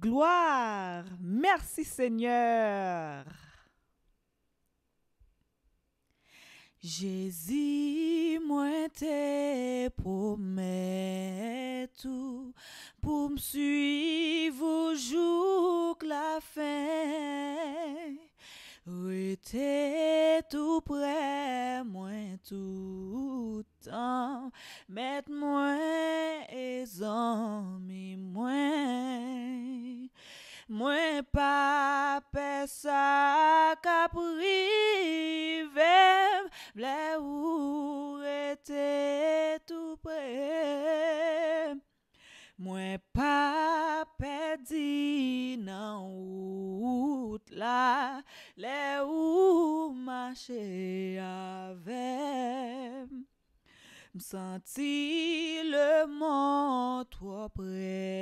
Gloire. Merci Seigneur. Jésus, moi t'ai promis tout pour me suivre jour la fin. Oui, t'es tout près, moi tout temps, mette moi et en Mwen pape sa ka privem, vle ou rete tou pre. Mwen pape di nan wout la, vle ou mache avem. M senti le moun tou pre.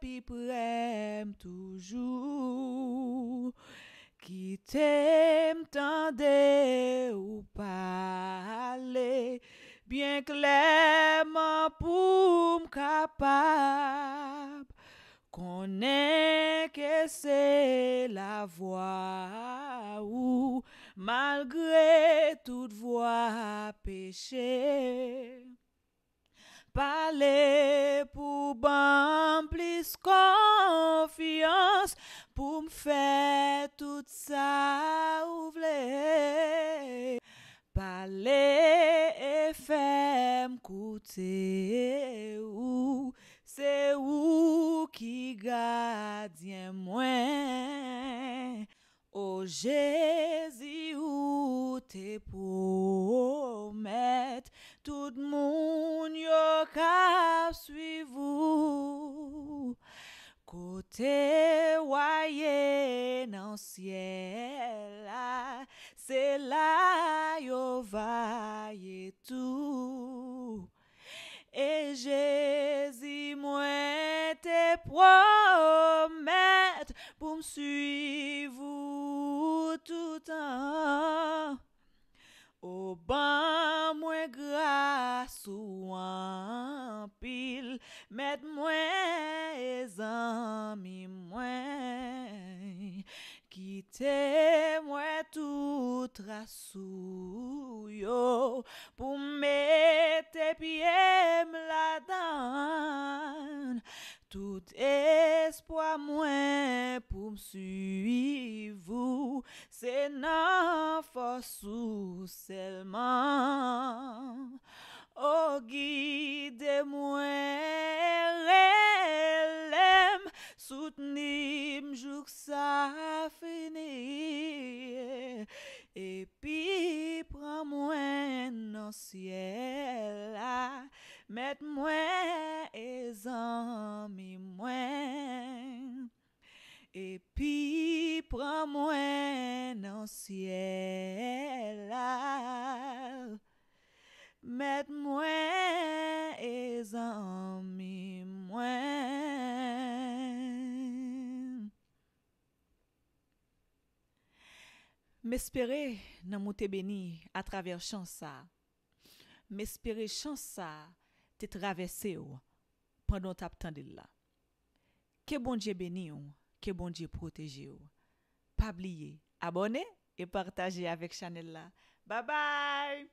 Piprême toujours qui t'aime ou parler bien clairement pour m'capable qu'on ait que c'est la voie Où malgré toute voix péché. Palè pou ban plis konfians pou m fè tout sa ou vle Palè e fè m kout se ou se ou ki gadi en mwen O Jezi ou te pou met tout moun suis vous. Côté voyez dans ciel, c'est là va et tout. Et Jésus, moi, tes promis pour me suivre tout un? Au bas, moi, grâce ou Mèd mwen e zanmi mwen Kite mwen tout rasou yo Pou mèd te pièm la dan Tout espwa mwen pou m'suivou Se nan fò sou selman e zan mi mwen e pi pran mwen nan siye lal met mwen e zan mi mwen Mespere nan mouté beni a travèr chansar Mespere chansar te travesse ou, pandon tap tan de la. Ke bon diye beni ou, ke bon diye proteje ou, pa bliye, abone, e partaje avek chanel la. Ba bay!